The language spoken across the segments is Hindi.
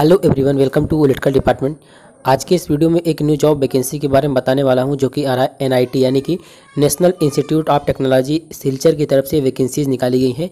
hello everyone welcome to electrical department आज के इस वीडियो में एक न्यू जॉब वैकेंसी के बारे में बताने वाला हूं जो कि आ रहा है एनआईटी यानी कि national institute of technology Silchar की तरफ से वैकेंसीज निकाली गई हैं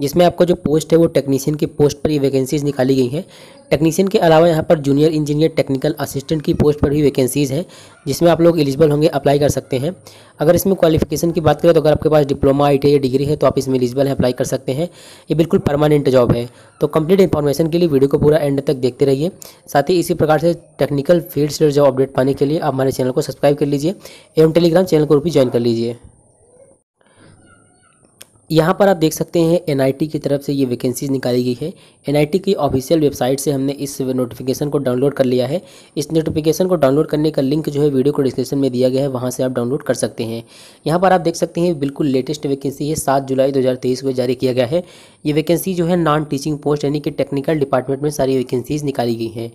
जिसमें आपका जो पोस्ट है वो टेक्नीशियन की पोस्ट पर ही वैकेंसीज़ निकाली गई हैं टेक्नीशियन के अलावा यहाँ पर जूनियर इंजीनियर टेक्निकल असिस्टेंट की पोस्ट पर भी वैकेंसीज़ हैं जिसमें आप लोग एलिजिबल होंगे अप्लाई कर सकते हैं अगर इसमें क्वालिफिकेशन की बात करें तो अगर आपके पास डिप्लोमा आई या डिग्री है तो आप इसमें एलिजिबल है अप्लाई कर सकते हैं ये बिल्कुल परमानेंट जॉब है तो कंप्लीट इन्फॉर्मेशन के लिए वीडियो को पूरा एंड तक देखते रहिए साथ ही इसी प्रकार से टेक्निकल फील्ड से जॉब अपडेट पाने के लिए आप हमारे चैनल को सब्सक्राइब कर लीजिए एवं टेलीग्राम चैनल को भी ज्वाइन कर लीजिए यहाँ पर आप देख सकते हैं एनआईटी की तरफ से ये वैकेंसीज निकाली गई है एनआईटी की ऑफिशियल वेबसाइट से हमने इस नोटिफिकेशन को डाउनलोड कर लिया है इस नोटिफिकेशन को डाउनलोड करने का लिंक जो है वीडियो को डिस्क्रिप्शन में दिया गया है वहाँ से आप डाउनलोड कर सकते हैं यहाँ पर आप देख सकते हैं बिल्कुल लेटेस्ट वैकेंसी है सात जुलाई दो को जारी किया गया है ये वैकेंसी जो है नॉन टीचिंग पोस्ट यानी कि टेक्निकल डिपार्टमेंट में सारी वैकेंसीज़ निकाली गई हैं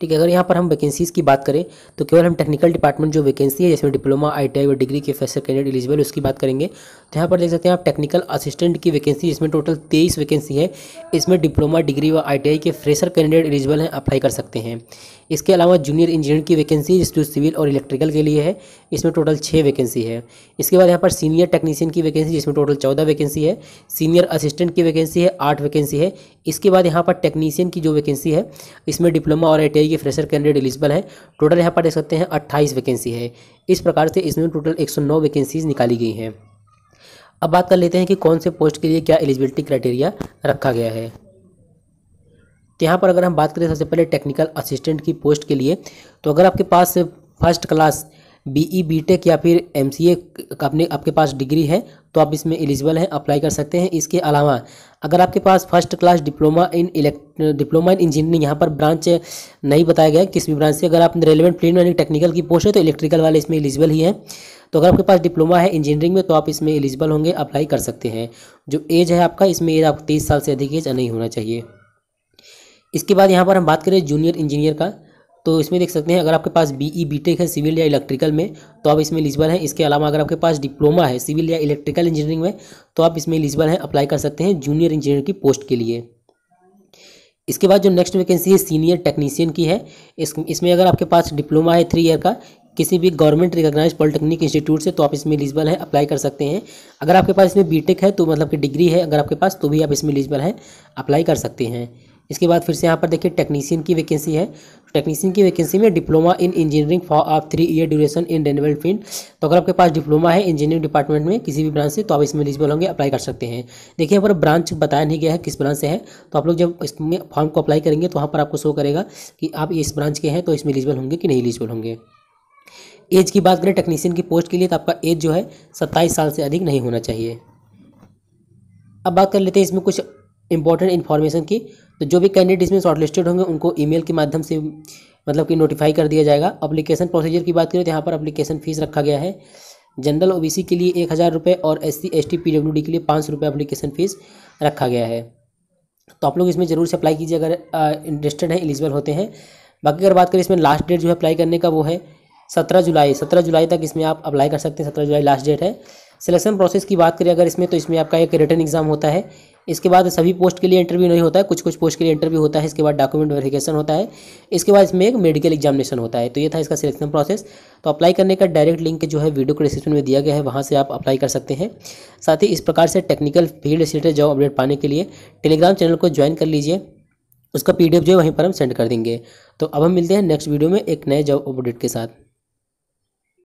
ठीक है अगर यहाँ पर हम वैकेंसीज़ की बात करें तो केवल हम टेक्निकल डिपार्टमेंट जो वैकेंसी है जैसे डिप्लोमा आई और डिग्री के फ्रेशर कैंडिडेट एलिजिबल उसकी बात करेंगे तो यहाँ पर देख सकते हैं आप टेक्निकल असिस्टेंट की वैकेंसी जिसमें टोटल तेईस वैकेंसी है इसमें डिप्लोमा डिग्री व आई के फ्रेशर कैंडिडेट एलिजिबल हैं अप्लाई कर सकते हैं इसके अलावा जूनियर इंजीनियर की वैकेंसी जो सिविल और इलेक्ट्रिकल के लिए है इसमें टोटल छः वैकेंसी है इसके बाद यहाँ पर सीनियर टेक्नीशियन की वैकेंसी जिसमें टोटल चौदह वैकेंसी है सीनियर असिस्टेंट की वैकेंसी है आठ वैकेंसी है इसके बाद यहाँ पर टेक्नीशियन की जो वैकेंसी है इसमें डिप्लोमा और आई के फ्रेशर कैंडिडेट एलिजिबल हैं टोटल यहाँ पर देख सकते हैं अट्ठाईस वैकेंसी है इस प्रकार से इसमें टोटल एक वैकेंसीज निकाली गई हैं अब बात कर लेते हैं कि कौन से पोस्ट के लिए क्या एलिजिबिलिटी क्राइटेरिया रखा गया है तो यहाँ पर अगर हम बात करें सबसे पहले टेक्निकल असिस्टेंट की पोस्ट के लिए तो अगर आपके पास first class BE BTech e, या फिर एमसीए अपने आपके पास डिग्री है तो आप इसमें एलिजिबल हैं अप्लाई कर सकते हैं इसके अलावा अगर आपके पास फर्स्ट क्लास डिप्लोमा इन इलेक्ट डिप्लोमा इन इंजीनियरिंग यहाँ पर ब्रांच नहीं बताया गया किस भी ब्रांच से अगर आप रेलिवेंट फील्ड यानी टेक्निकल की पोस्ट है तो इलेक्ट्रिकल वाले इसमें एलिजिबल ही हैं तो अगर आपके पास डिप्लोमा है इंजीनियरिंग में तो आप इसमें एलिजिबल होंगे अप्लाई कर सकते हैं जो एज है आपका इसमें एज आप तेईस साल से अधिक एज नहीं होना चाहिए इसके बाद यहाँ पर हम बात करें जूनियर इंजीनियर का तो इसमें देख सकते हैं अगर आपके पास बी बी टेक है सिविल या इलेक्ट्रिकल में तो आप इसमें एलिजिबल हैं इसके अलावा अगर आपके पास डिप्लोमा है सिविल या इलेक्ट्रिकल इंजीनियरिंग में तो आप इसमें एलिजिबल हैं अप्लाई कर सकते हैं जूनियर इंजीनियर की पोस्ट के लिए इसके बाद जो नेक्स्ट वैकेंसी है सीनियर टेक्नीशियन की है इस इसमें अगर आपके पास डिप्लोमा है थ्री ईयर का किसी भी गवर्नमेंट रिकॉग्नाइज पॉलिटेक्निक इंस्टीट्यूट से तो आप इसमें एलिजिबल हैं अप्लाई कर सकते हैं अगर आपके पास इसमें बीटेक है तो मतलब कि डिग्री है अगर आपके पास तो भी आप इसमें एलिजिबल हैं अप्लाई कर सकते हैं इसके बाद फिर से यहाँ पर देखिए टेक्नीशियन की वैकेंसी है टेक्नीशियन की वैकेंसी में डिप्लोमा इन इंजीनियरिंग फॉर आप three year duration in relevant field तो अगर आपके पास डिप्लोमा है इंजीनियरिंग डिपार्टमेंट में किसी भी ब्रांच से तो आप इसमें एलिजिबल होंगे अप्लाई कर सकते हैं देखिए यहाँ पर ब्रांच बताया नहीं गया है किस ब्रांच से है तो आप लोग जब इसमें फॉर्म को अप्लाई करेंगे तो वहाँ पर आपको शो करेगा कि आप इस ब्रांच के हैं तो इसमें एलिजिबल होंगे कि नहीं एलिजिबल होंगे एज की बात करें टेक्नीशियन की पोस्ट के लिए तो आपका एज जो है सत्ताईस साल से अधिक नहीं होना चाहिए अब बात कर लेते हैं इसमें कुछ इंपॉर्टेंट इन्फॉर्मेशन की तो जो भी कैंडिडेट इसमें शॉर्टलिस्टेड होंगे उनको ईमेल के माध्यम से मतलब कि नोटिफाई कर दिया जाएगा अप्लीकेशन प्रोसीजर की बात करें तो यहाँ पर अप्लीकेशन फीस रखा गया है जनरल ओ के लिए एक हज़ार रुपये और S C S T P W D के लिए पाँच सौ रुपये अप्लीकेशन फ़ीस रखा गया है तो आप लोग इसमें ज़रूर से अप्लाई कीजिए अगर इंटरेस्टेड हैं एलिजिबल होते हैं बाकी अगर बात करें इसमें लास्ट डेट जो है अप्लाई करने का वो है सत्रह जुलाई सत्रह जुलाई तक इसमें आप अप्लाई कर सकते हैं सत्रह जुलाई लास्ट डेट है सिलेक्शन प्रोसेस की बात करें अगर इसमें तो इसमें आपका एक रिटर्न एग्जाम होता है इसके बाद सभी पोस्ट के लिए इंटरव्यू नहीं होता है कुछ कुछ पोस्ट के लिए इंटरव्यू होता है इसके बाद डॉक्यूमेंट वेरिफिकेशन होता है इसके बाद इसमें एक मेडिकल एग्जामिनेशन होता है तो ये था इसका सिलेक्शन प्रोसेस तो अप्लाई करने का डायरेक्ट लिंक जो है वीडियो के डिस्क्रिप्शन में दिया गया है वहाँ से आप अप्लाई कर सकते हैं साथ ही इस प्रकार से technical field related job update पाने के लिए टेलीग्राम चैनल को ज्वाइन कर लीजिए उसका पी जो है वहीं पर हम सेंड कर देंगे तो अब हम मिलते हैं नेक्स्ट वीडियो में एक नए जॉब अपडेट के साथ